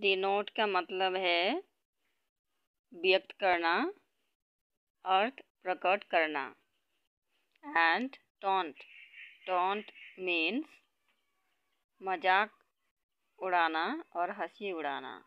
denote का मतलब है व्यक्त करना अर्थ प्रकट करना एंड टॉन्ट टॉन्ट मीन्स मजाक उड़ाना और हंसी उड़ाना